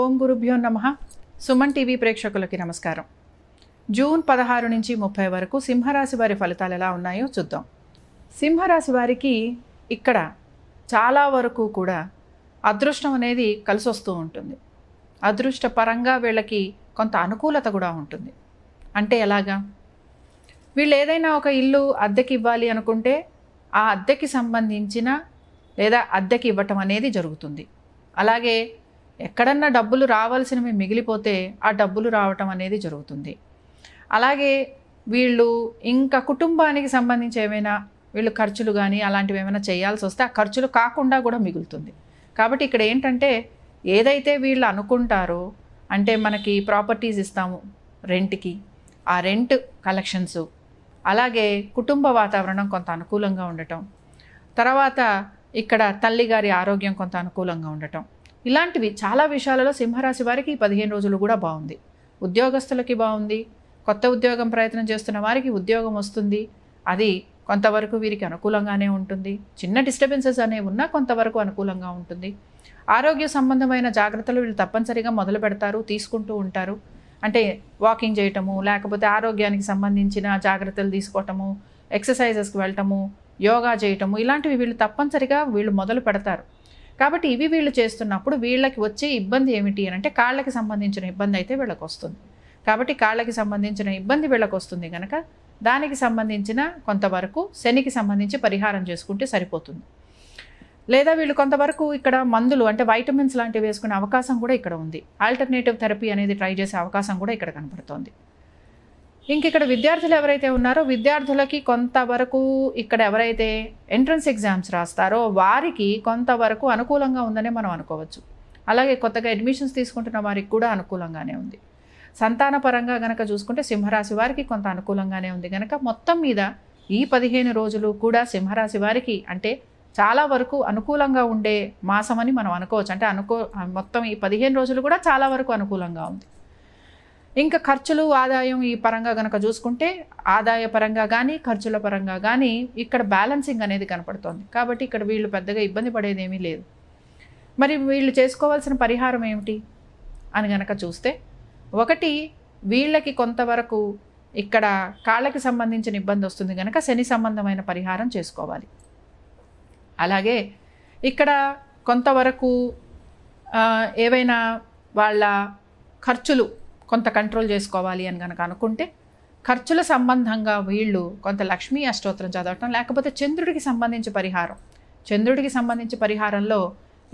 ఓం గురుభ్యో నమ సుమన్ టీవీ ప్రేక్షకులకి నమస్కారం జూన్ పదహారు నుంచి ముప్పై వరకు సింహరాశి వారి ఫలితాలు ఎలా ఉన్నాయో చూద్దాం సింహరాశి వారికి ఇక్కడ చాలా వరకు కూడా అదృష్టం అనేది కలిసి వస్తూ ఉంటుంది అదృష్టపరంగా వీళ్ళకి కొంత అనుకూలత కూడా ఉంటుంది అంటే ఎలాగా వీళ్ళు ఏదైనా ఒక ఇల్లు అద్దెకి ఇవ్వాలి అనుకుంటే ఆ అద్దెకి సంబంధించిన లేదా అద్దెకి ఇవ్వటం అనేది జరుగుతుంది అలాగే ఎక్కడన్నా డబ్బులు రావాల్సినవి మిగిలిపోతే ఆ డబ్బులు రావటం అనేది జరుగుతుంది అలాగే వీళ్ళు ఇంకా కుటుంబానికి సంబంధించి ఏమైనా వీళ్ళు ఖర్చులు కానీ అలాంటివి ఏమైనా చేయాల్సి వస్తే ఆ ఖర్చులు కాకుండా కూడా మిగులుతుంది కాబట్టి ఇక్కడ ఏంటంటే ఏదైతే వీళ్ళు అనుకుంటారో అంటే మనకి ప్రాపర్టీస్ ఇస్తాము రెంట్కి ఆ రెంట్ కలెక్షన్స్ అలాగే కుటుంబ వాతావరణం కొంత అనుకూలంగా ఉండటం తర్వాత ఇక్కడ తల్లిగారి ఆరోగ్యం కొంత అనుకూలంగా ఉండటం ఇలాంటివి చాలా విషయాలలో సింహరాశి వారికి పదిహేను రోజులు కూడా బాగుంది ఉద్యోగస్తులకి బాగుంది కొత్త ఉద్యోగం ప్రయత్నం చేస్తున్న వారికి ఉద్యోగం వస్తుంది అది కొంతవరకు వీరికి అనుకూలంగానే ఉంటుంది చిన్న డిస్టర్బెన్సెస్ అనేవి ఉన్నా కొంతవరకు అనుకూలంగా ఉంటుంది ఆరోగ్య సంబంధమైన జాగ్రత్తలు వీళ్ళు తప్పనిసరిగా మొదలు పెడతారు తీసుకుంటూ ఉంటారు అంటే వాకింగ్ చేయటము లేకపోతే ఆరోగ్యానికి సంబంధించిన జాగ్రత్తలు తీసుకోవటము ఎక్సర్సైజెస్కి వెళ్ళటము యోగా చేయటము ఇలాంటివి వీళ్ళు తప్పనిసరిగా వీళ్ళు మొదలు పెడతారు కాబట్టి ఇవి వీళ్ళు చేస్తున్నప్పుడు వీళ్ళకి వచ్చే ఇబ్బంది ఏమిటి అని అంటే కాళ్ళకి సంబంధించిన ఇబ్బంది అయితే వీళ్ళకి వస్తుంది కాబట్టి కాళ్ళకి సంబంధించిన ఇబ్బంది వీళ్ళకి వస్తుంది కనుక దానికి సంబంధించిన కొంతవరకు శనికి సంబంధించి పరిహారం చేసుకుంటే సరిపోతుంది లేదా వీళ్ళు కొంతవరకు ఇక్కడ మందులు అంటే వైటమిన్స్ లాంటివి వేసుకునే అవకాశం కూడా ఇక్కడ ఉంది ఆల్టర్నేటివ్ థెరపీ అనేది ట్రై చేసే అవకాశం కూడా ఇక్కడ కనబడుతోంది ఇంక ఇక్కడ విద్యార్థులు ఎవరైతే ఉన్నారో విద్యార్థులకి కొంతవరకు ఇక్కడ ఎవరైతే ఎంట్రన్స్ ఎగ్జామ్స్ రాస్తారో వారికి కొంతవరకు అనుకూలంగా ఉందనే మనం అనుకోవచ్చు అలాగే కొత్తగా అడ్మిషన్స్ తీసుకుంటున్న వారికి కూడా అనుకూలంగానే ఉంది సంతాన పరంగా గనక చూసుకుంటే సింహరాశి వారికి కొంత అనుకూలంగానే ఉంది గనక మొత్తం మీద ఈ పదిహేను రోజులు కూడా సింహరాశి వారికి అంటే చాలా వరకు అనుకూలంగా ఉండే మాసం అని మనం అనుకోవచ్చు అంటే అనుకో మొత్తం ఈ పదిహేను రోజులు కూడా చాలా వరకు అనుకూలంగా ఉంది ఇంకా ఖర్చులు ఆదాయం ఈ పరంగా కనుక చూసుకుంటే ఆదాయ పరంగా కానీ ఖర్చుల పరంగా కానీ ఇక్కడ బ్యాలెన్సింగ్ అనేది కనపడుతోంది కాబట్టి ఇక్కడ వీళ్ళు పెద్దగా ఇబ్బంది పడేది ఏమీ లేదు మరి వీళ్ళు చేసుకోవాల్సిన పరిహారం ఏమిటి అని గనక చూస్తే ఒకటి వీళ్ళకి కొంతవరకు ఇక్కడ కాళ్ళకి సంబంధించిన ఇబ్బంది వస్తుంది కనుక శని సంబంధమైన పరిహారం చేసుకోవాలి అలాగే ఇక్కడ కొంతవరకు ఏవైనా వాళ్ళ ఖర్చులు కొంత కంట్రోల్ చేసుకోవాలి అని కనుక అనుకుంటే ఖర్చుల సంబంధంగా వీళ్ళు కొంత లక్ష్మీ అష్టోత్తరం చదవటం లేకపోతే చంద్రుడికి సంబంధించి పరిహారం చంద్రుడికి సంబంధించి పరిహారంలో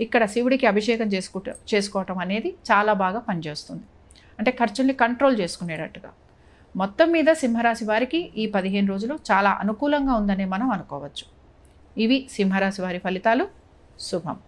ఇక్కడ శివుడికి అభిషేకం చేసుకుంట చేసుకోవటం అనేది చాలా బాగా పనిచేస్తుంది అంటే ఖర్చుల్ని కంట్రోల్ చేసుకునేటట్టుగా మొత్తం మీద సింహరాశి వారికి ఈ పదిహేను రోజులు చాలా అనుకూలంగా ఉందని మనం అనుకోవచ్చు ఇవి సింహరాశి వారి ఫలితాలు శుభం